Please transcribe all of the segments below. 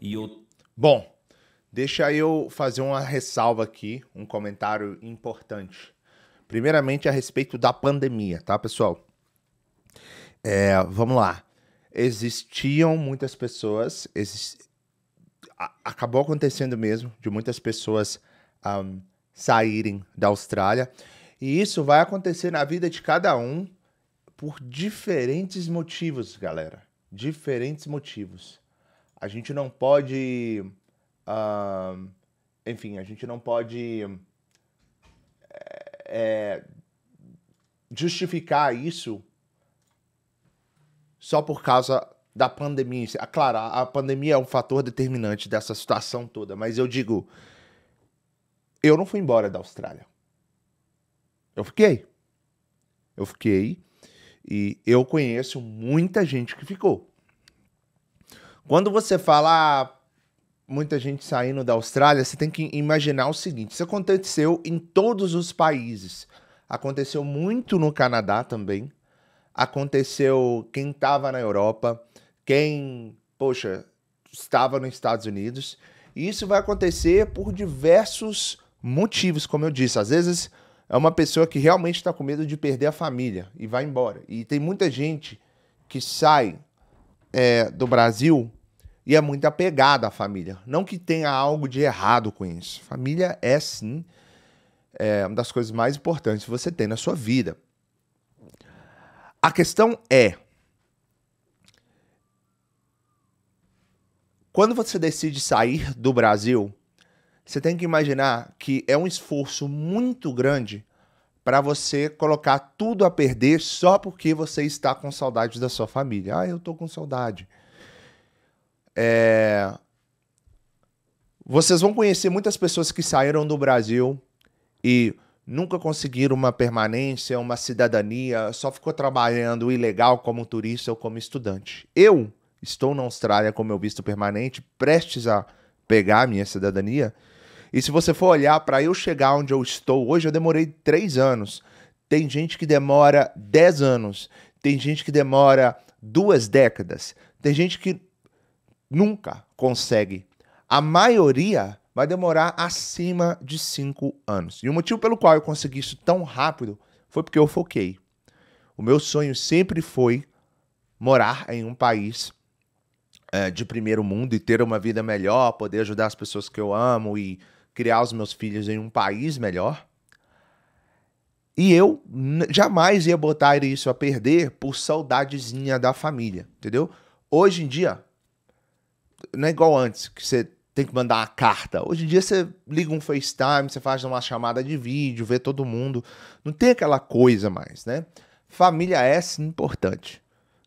E eu. Bom, deixa eu fazer uma ressalva aqui, um comentário importante. Primeiramente a respeito da pandemia, tá, pessoal? É, vamos lá. Existiam muitas pessoas, exist... acabou acontecendo mesmo, de muitas pessoas um, saírem da Austrália. E isso vai acontecer na vida de cada um por diferentes motivos, galera. Diferentes motivos. A gente não pode. Uh, enfim, a gente não pode é, justificar isso só por causa da pandemia. Ah, claro, a pandemia é um fator determinante dessa situação toda, mas eu digo, eu não fui embora da Austrália. Eu fiquei. Eu fiquei e eu conheço muita gente que ficou. Quando você fala ah, muita gente saindo da Austrália, você tem que imaginar o seguinte: isso aconteceu em todos os países. Aconteceu muito no Canadá também. Aconteceu quem estava na Europa, quem, poxa, estava nos Estados Unidos. E isso vai acontecer por diversos motivos, como eu disse. Às vezes é uma pessoa que realmente está com medo de perder a família e vai embora. E tem muita gente que sai é, do Brasil e é muito apegada à família. Não que tenha algo de errado com isso. Família é sim é, uma das coisas mais importantes que você tem na sua vida. A questão é quando você decide sair do Brasil, você tem que imaginar que é um esforço muito grande para você colocar tudo a perder só porque você está com saudade da sua família. Ah, eu tô com saudade. É... Vocês vão conhecer muitas pessoas que saíram do Brasil e nunca conseguiram uma permanência, uma cidadania, só ficou trabalhando ilegal como turista ou como estudante. Eu estou na Austrália com meu visto permanente, prestes a pegar a minha cidadania, e se você for olhar para eu chegar onde eu estou hoje, eu demorei três anos. Tem gente que demora dez anos. Tem gente que demora duas décadas. Tem gente que nunca consegue. A maioria vai demorar acima de cinco anos. E o motivo pelo qual eu consegui isso tão rápido foi porque eu foquei. O meu sonho sempre foi morar em um país é, de primeiro mundo e ter uma vida melhor, poder ajudar as pessoas que eu amo e criar os meus filhos em um país melhor. E eu jamais ia botar isso a perder por saudadezinha da família, entendeu? Hoje em dia, não é igual antes, que você tem que mandar uma carta. Hoje em dia você liga um FaceTime, você faz uma chamada de vídeo, vê todo mundo. Não tem aquela coisa mais, né? Família é sim importante.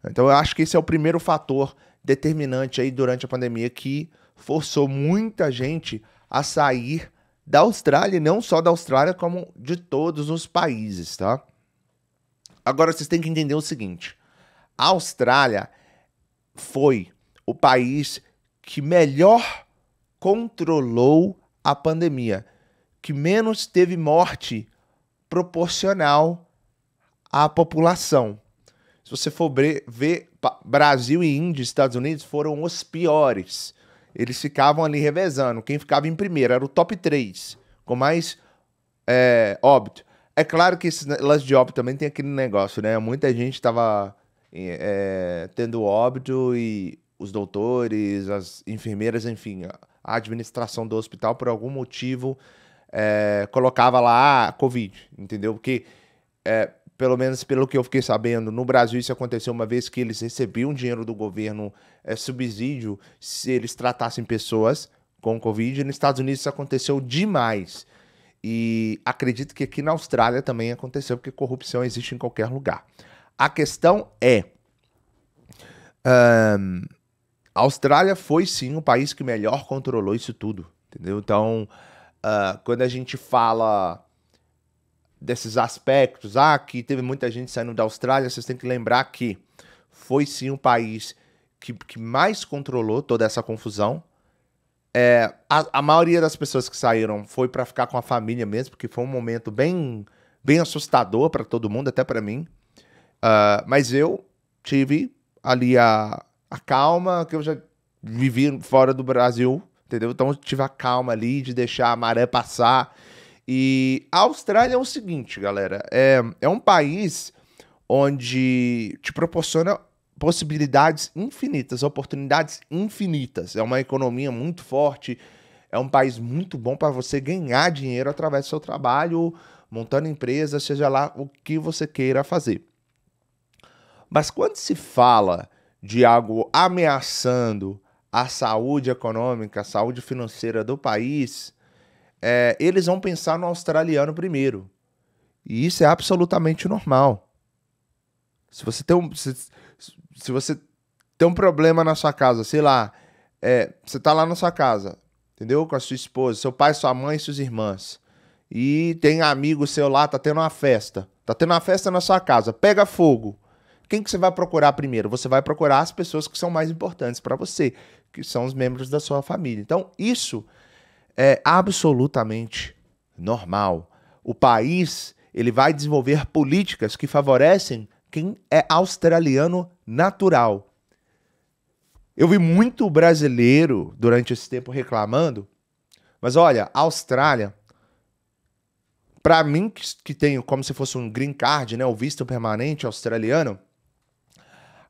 Então eu acho que esse é o primeiro fator determinante aí durante a pandemia que forçou muita gente a sair da Austrália, não só da Austrália, como de todos os países, tá? Agora vocês têm que entender o seguinte: a Austrália foi o país que melhor controlou a pandemia, que menos teve morte proporcional à população. Se você for ver, Brasil e Índia, Estados Unidos foram os piores. Eles ficavam ali revezando. Quem ficava em primeiro era o top 3, com mais é, óbito. É claro que esse lance de óbito também tem aquele negócio, né? Muita gente estava é, tendo óbito e os doutores, as enfermeiras, enfim, a administração do hospital, por algum motivo, é, colocava lá ah, Covid, entendeu? Porque é, pelo menos pelo que eu fiquei sabendo, no Brasil isso aconteceu uma vez que eles recebiam dinheiro do governo, é, subsídio, se eles tratassem pessoas com Covid. nos Estados Unidos isso aconteceu demais. E acredito que aqui na Austrália também aconteceu, porque corrupção existe em qualquer lugar. A questão é. Um, a Austrália foi sim o país que melhor controlou isso tudo, entendeu? Então, uh, quando a gente fala desses aspectos. Ah, que teve muita gente saindo da Austrália, vocês têm que lembrar que foi sim um país que, que mais controlou toda essa confusão. É, a, a maioria das pessoas que saíram foi para ficar com a família mesmo, porque foi um momento bem, bem assustador para todo mundo, até para mim. Uh, mas eu tive ali a, a calma que eu já vivi fora do Brasil, entendeu? Então eu tive a calma ali de deixar a maré passar e a Austrália é o seguinte, galera: é, é um país onde te proporciona possibilidades infinitas, oportunidades infinitas. É uma economia muito forte, é um país muito bom para você ganhar dinheiro através do seu trabalho, montando empresa, seja lá o que você queira fazer. Mas quando se fala de algo ameaçando a saúde econômica, a saúde financeira do país, é, eles vão pensar no australiano primeiro. E isso é absolutamente normal. Se você tem um, se, se você tem um problema na sua casa, sei lá, é, você tá lá na sua casa, entendeu? Com a sua esposa, seu pai, sua mãe, suas irmãs. E tem amigo seu lá, tá tendo uma festa. Tá tendo uma festa na sua casa, pega fogo. Quem que você vai procurar primeiro? Você vai procurar as pessoas que são mais importantes para você, que são os membros da sua família. Então, isso é absolutamente normal. O país ele vai desenvolver políticas que favorecem quem é australiano natural. Eu vi muito brasileiro durante esse tempo reclamando, mas olha, a Austrália, para mim que, que tenho como se fosse um green card, né, o visto permanente australiano,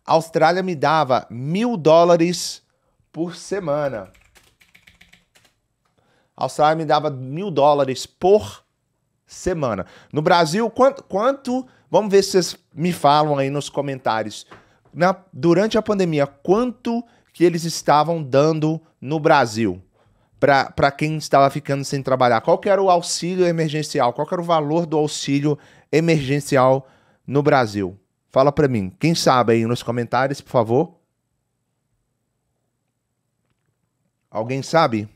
a Austrália me dava mil dólares por semana a Austrália me dava mil dólares por semana. No Brasil, quanto, quanto? Vamos ver se vocês me falam aí nos comentários. Na, durante a pandemia, quanto que eles estavam dando no Brasil para quem estava ficando sem trabalhar? Qual era o auxílio emergencial? Qual era o valor do auxílio emergencial no Brasil? Fala para mim. Quem sabe aí nos comentários, por favor? Alguém sabe?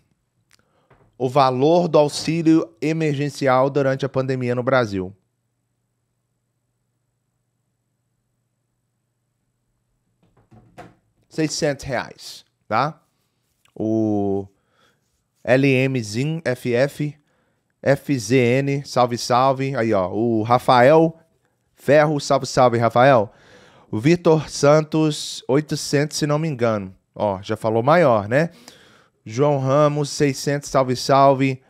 o valor do auxílio emergencial durante a pandemia no Brasil. R$ reais, tá? O LMZIN FF FZN, salve salve, aí ó, o Rafael Ferro, salve salve Rafael. O Vitor Santos 800, se não me engano. Ó, já falou maior, né? João Ramos, 600, salve, salve.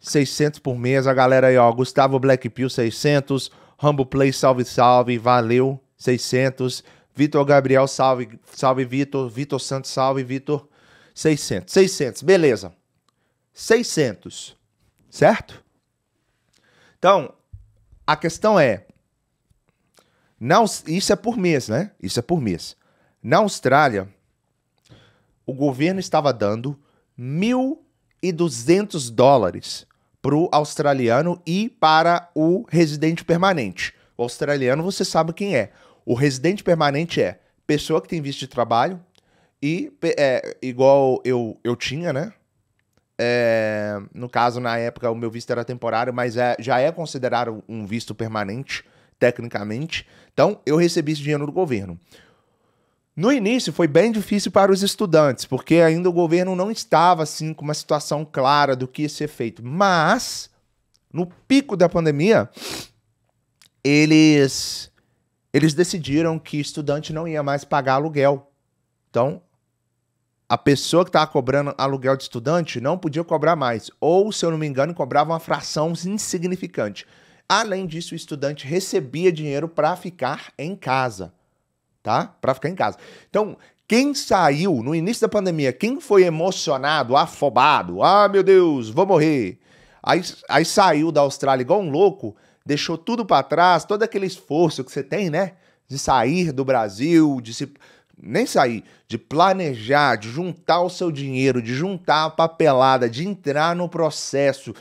600 por mês, a galera aí, ó. Gustavo Blackpill, 600. Rambo Play, salve, salve. Valeu, 600. Vitor Gabriel, salve, salve, Vitor. Vitor Santos, salve, Vitor. 600, 600, beleza. 600, certo? Então, a questão é, na, isso é por mês, né? Isso é por mês. Na Austrália, o governo estava dando 1.200 dólares para o australiano e para o residente permanente. O australiano você sabe quem é. O residente permanente é pessoa que tem visto de trabalho e é, igual eu, eu tinha, né? É, no caso, na época, o meu visto era temporário, mas é, já é considerado um visto permanente, tecnicamente. Então, eu recebi esse dinheiro do governo. No início foi bem difícil para os estudantes, porque ainda o governo não estava assim com uma situação clara do que ia ser feito. Mas no pico da pandemia, eles eles decidiram que estudante não ia mais pagar aluguel. Então, a pessoa que estava cobrando aluguel de estudante não podia cobrar mais, ou se eu não me engano, cobrava uma fração insignificante. Além disso, o estudante recebia dinheiro para ficar em casa tá? Para ficar em casa. Então, quem saiu no início da pandemia, quem foi emocionado, afobado, ah, meu Deus, vou morrer. Aí, aí saiu da Austrália igual um louco, deixou tudo para trás, todo aquele esforço que você tem, né? De sair do Brasil, de se nem sair, de planejar, de juntar o seu dinheiro, de juntar a papelada, de entrar no processo,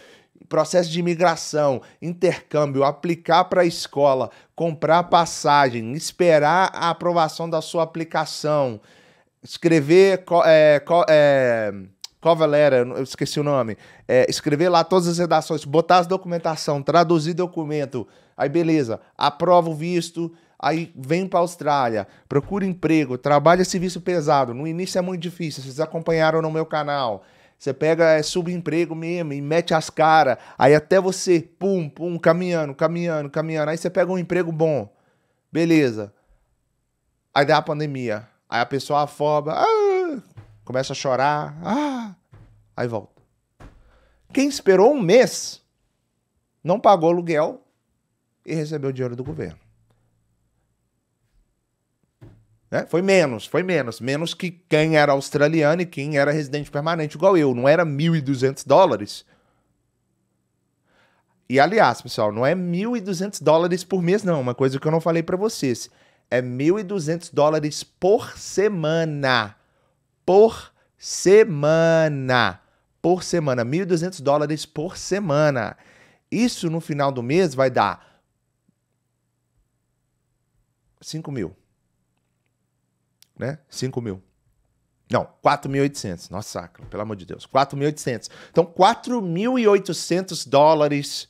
processo de imigração, intercâmbio, aplicar para a escola, comprar passagem, esperar a aprovação da sua aplicação, escrever. É, co, é, Covalera, eu esqueci o nome. É, escrever lá todas as redações, botar as documentação, traduzir documento. Aí beleza, aprova o visto, aí vem para a Austrália, procura emprego, trabalha serviço pesado. No início é muito difícil, vocês acompanharam no meu canal. Você pega é, subemprego mesmo e mete as caras. Aí até você, pum, pum, caminhando, caminhando, caminhando. Aí você pega um emprego bom. Beleza. Aí dá a pandemia. Aí a pessoa afoba. Ah, começa a chorar. Ah, aí volta. Quem esperou um mês não pagou aluguel e recebeu dinheiro do governo. Né? Foi menos, foi menos. Menos que quem era australiano e quem era residente permanente, igual eu. Não era 1.200 dólares. E aliás, pessoal, não é 1.200 dólares por mês, não. Uma coisa que eu não falei para vocês. É 1.200 dólares por semana. Por semana. Por semana. 1.200 dólares por semana. Isso no final do mês vai dar 5 mil né? 5 mil. Não, 4.800. Nossa, sacra, pelo amor de Deus. 4.800. Então, 4.800 dólares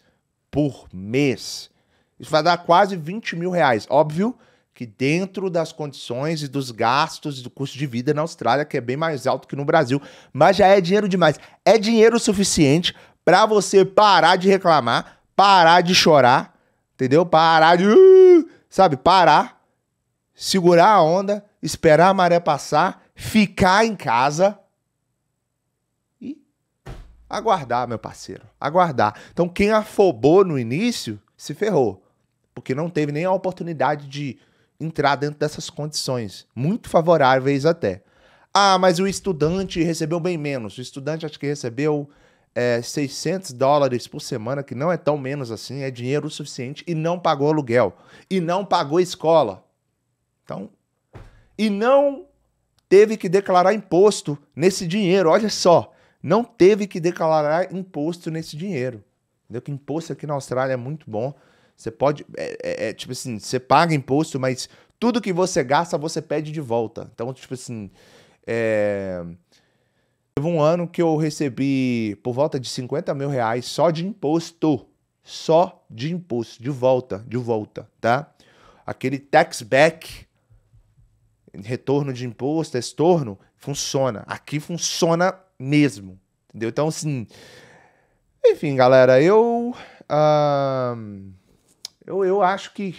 por mês. Isso vai dar quase 20 mil reais. Óbvio que dentro das condições e dos gastos do custo de vida na Austrália, que é bem mais alto que no Brasil, mas já é dinheiro demais. É dinheiro suficiente para você parar de reclamar, parar de chorar, entendeu? Parar de, uh, sabe, parar, segurar a onda esperar a maré passar, ficar em casa e aguardar, meu parceiro. Aguardar. Então, quem afobou no início se ferrou, porque não teve nem a oportunidade de entrar dentro dessas condições, muito favoráveis até. Ah, mas o estudante recebeu bem menos. O estudante acho que recebeu é, 600 dólares por semana, que não é tão menos assim, é dinheiro suficiente, e não pagou aluguel, e não pagou escola. Então, e não teve que declarar imposto nesse dinheiro. Olha só, não teve que declarar imposto nesse dinheiro. Entendeu? Que imposto aqui na Austrália é muito bom. Você pode, é, é, é tipo assim, você paga imposto, mas tudo que você gasta você pede de volta. Então, tipo assim, é... teve um ano que eu recebi por volta de 50 mil reais só de imposto. Só de imposto, de volta, de volta, tá? Aquele tax back retorno de imposto, estorno, funciona. Aqui funciona mesmo. Entendeu? Então, assim. Enfim, galera, eu. Uh, eu, eu acho que.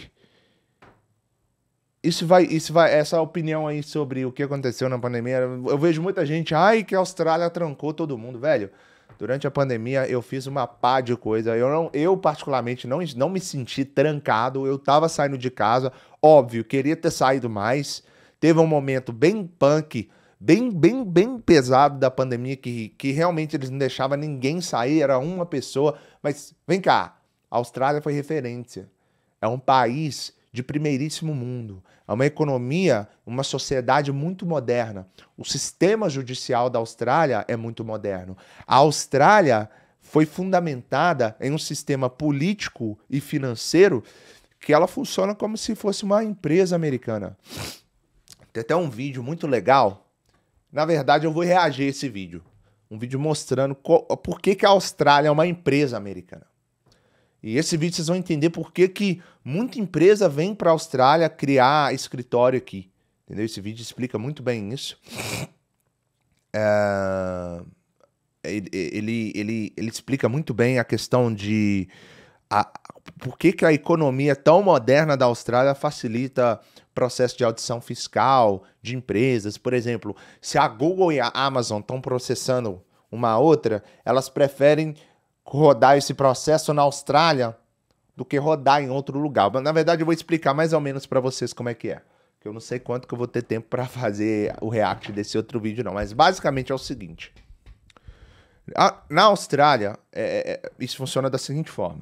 Isso vai, isso vai, essa opinião aí sobre o que aconteceu na pandemia. Eu vejo muita gente, ai, que a Austrália trancou todo mundo, velho. Durante a pandemia eu fiz uma pá de coisa. Eu, não, eu particularmente não, não me senti trancado. Eu tava saindo de casa, óbvio, queria ter saído mais Teve um momento bem punk, bem, bem, bem pesado da pandemia, que, que realmente eles não deixavam ninguém sair, era uma pessoa. Mas vem cá, a Austrália foi referência. É um país de primeiríssimo mundo. É uma economia, uma sociedade muito moderna. O sistema judicial da Austrália é muito moderno. A Austrália foi fundamentada em um sistema político e financeiro que ela funciona como se fosse uma empresa americana. Tem até um vídeo muito legal. Na verdade, eu vou reagir a esse vídeo. Um vídeo mostrando por que, que a Austrália é uma empresa americana. E esse vídeo vocês vão entender por que, que muita empresa vem para a Austrália criar escritório aqui. Entendeu? Esse vídeo explica muito bem isso. É... Ele, ele, ele, ele explica muito bem a questão de a, por que, que a economia tão moderna da Austrália facilita processo de audição fiscal de empresas. Por exemplo, se a Google e a Amazon estão processando uma outra, elas preferem rodar esse processo na Austrália do que rodar em outro lugar. Mas, na verdade, eu vou explicar mais ou menos para vocês como é que é. Que eu não sei quanto que eu vou ter tempo para fazer o react desse outro vídeo, não. Mas basicamente é o seguinte. na Austrália, é, é, é, isso funciona da seguinte forma.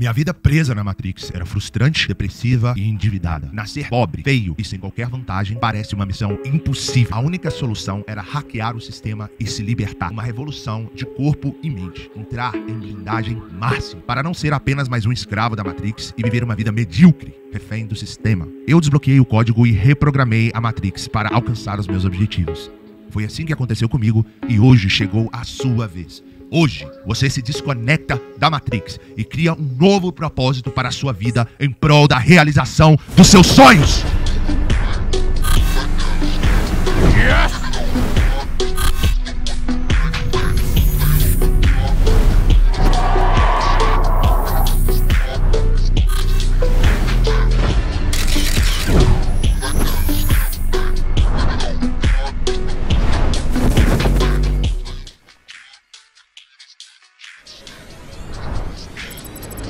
Minha vida presa na Matrix era frustrante, depressiva e endividada. Nascer pobre, feio e sem qualquer vantagem parece uma missão impossível. A única solução era hackear o sistema e se libertar. Uma revolução de corpo e mente. Entrar em blindagem máxima para não ser apenas mais um escravo da Matrix e viver uma vida medíocre, refém do sistema. Eu desbloqueei o código e reprogramei a Matrix para alcançar os meus objetivos. Foi assim que aconteceu comigo e hoje chegou a sua vez. Hoje você se desconecta da Matrix e cria um novo propósito para a sua vida em prol da realização dos seus sonhos. Yes!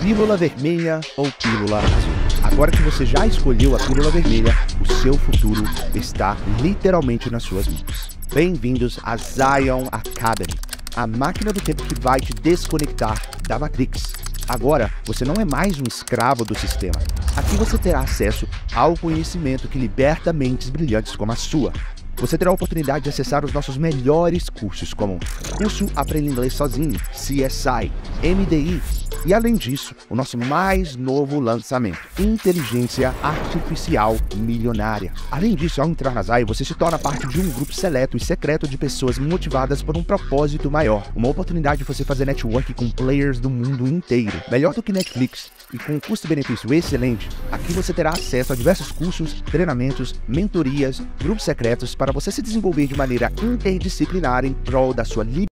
Pílula Vermelha ou Pílula Azul. Agora que você já escolheu a Pílula Vermelha, o seu futuro está literalmente nas suas mãos. Bem-vindos à Zion Academy, a máquina do tempo que vai te desconectar da Matrix. Agora, você não é mais um escravo do sistema. Aqui você terá acesso ao conhecimento que liberta mentes brilhantes como a sua. Você terá a oportunidade de acessar os nossos melhores cursos, como Curso Aprenda Inglês Sozinho, CSI, MDI, e além disso, o nosso mais novo lançamento, Inteligência Artificial Milionária. Além disso, ao entrar na ZAI, você se torna parte de um grupo seleto e secreto de pessoas motivadas por um propósito maior. Uma oportunidade de você fazer network com players do mundo inteiro. Melhor do que Netflix e com um custo-benefício excelente, aqui você terá acesso a diversos cursos, treinamentos, mentorias, grupos secretos para para você se desenvolver de maneira interdisciplinar em prol da sua liberdade.